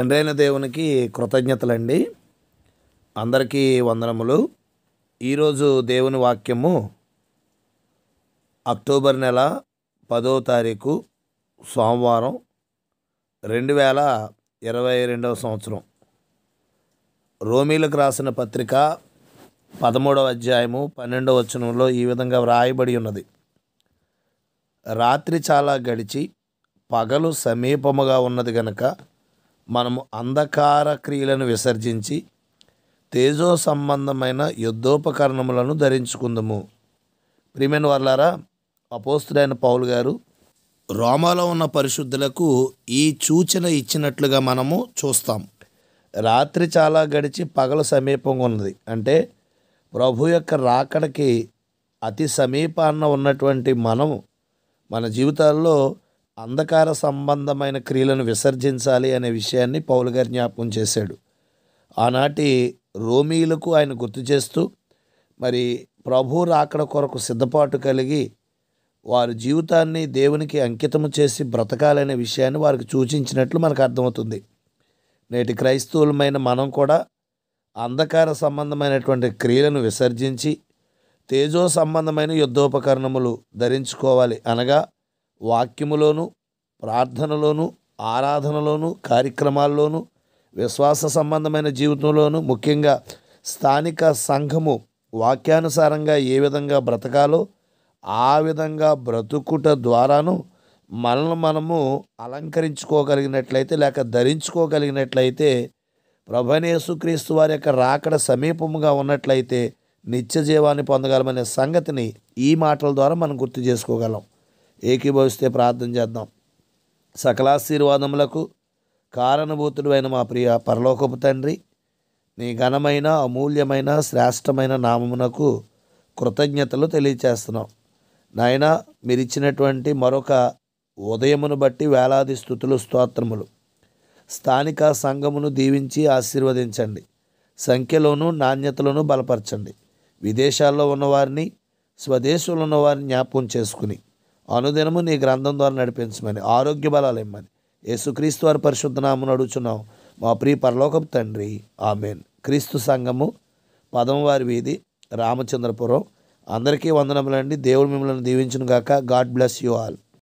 అయిన దేవునికి కృతజ్ఞతలండి అందరికీ వందనములు ఈరోజు దేవుని వాక్యము అక్టోబర్ నెల పదో తారీఖు సోమవారం రెండు వేల ఇరవై రెండవ సంవత్సరం రోమీలకు రాసిన పత్రిక పదమూడవ అధ్యాయము పన్నెండవ వచనంలో ఈ విధంగా వ్రాయబడి ఉన్నది రాత్రి చాలా గడిచి పగలు సమీపముగా ఉన్నది గనక మనము అంధకార క్రియలను విసర్జించి తేజో సంబంధమైన యుద్ధోపకరణములను ధరించుకుందాము ప్రిమెన్ వర్లారా అపోస్తుడైన పౌలు గారు రోమాలో ఉన్న పరిశుద్ధులకు ఈ సూచన ఇచ్చినట్లుగా మనము చూస్తాం రాత్రి చాలా గడిచి పగలు సమీపంగా ఉన్నది అంటే ప్రభు యొక్క రాకడకి అతి సమీపాన్న ఉన్నటువంటి మనము మన జీవితాల్లో అంధకార సంబంధమైన క్రియలను విసర్జించాలి అనే విషయాన్ని పౌలు గారు జ్ఞాపకం చేశాడు ఆనాటి రోమీలకు ఆయన గుర్తు చేస్తూ మరి ప్రభు రాకడ కొరకు సిద్ధపాటు కలిగి వారి జీవితాన్ని దేవునికి అంకితము చేసి బ్రతకాలనే విషయాన్ని వారికి సూచించినట్లు మనకు అర్థమవుతుంది నేటి క్రైస్తవులమైన మనం కూడా అంధకార సంబంధమైనటువంటి క్రియలను విసర్జించి తేజో సంబంధమైన యుద్ధోపకరణములు ధరించుకోవాలి అనగా వాక్యములోను ప్రార్థనలోను ఆరాధనలోను కార్యక్రమాల్లోనూ విశ్వాస సంబంధమైన జీవితంలోను ముఖ్యంగా స్థానిక సంఘము వాక్యానుసారంగా ఏ విధంగా బ్రతకాలో ఆ విధంగా బ్రతుకుట ద్వారాను మనల్ని మనము అలంకరించుకోగలిగినట్లయితే లేక ధరించుకోగలిగినట్లయితే ప్రభనేసుక్రీస్తు వారి యొక్క రాకడ సమీపముగా ఉన్నట్లయితే నిత్య జీవాన్ని పొందగలమనే సంగతిని ఈ మాటల ద్వారా మనం గుర్తు చేసుకోగలం ఏకీభవిస్తే ప్రార్థన చేద్దాం సకలాశీర్వాదములకు కారణభూతుడు అయిన మా ప్రియ పరలోకపు తండ్రి నీ ఘనమైన అమూల్యమైన శ్రేష్టమైన నామమునకు కృతజ్ఞతలు తెలియచేస్తున్నాం నాయన మీరిచ్చినటువంటి మరొక ఉదయమును బట్టి వేలాది స్థుతులు స్తోత్రములు స్థానిక సంఘమును దీవించి ఆశీర్వదించండి సంఖ్యలోనూ నాణ్యతలను బలపరచండి విదేశాల్లో ఉన్నవారిని స్వదేశంలో ఉన్నవారిని జ్ఞాపకం చేసుకుని అనుదినము నీ గ్రంథం ద్వారా నడిపించమని ఆరోగ్య బలాలు ఇమ్మని యేసుక్రీస్తు వారి పరిశుద్ధనామను అడుగుచున్నాం మా ప్రియ పరలోకపు తండ్రి ఆమెన్ క్రీస్తు సంఘము పదమవారి వీధి రామచంద్రపురం అందరికీ వందనములండి దేవుడు మిమ్మల్ని దీవించను గాక గాడ్ బ్లెస్ యూ ఆల్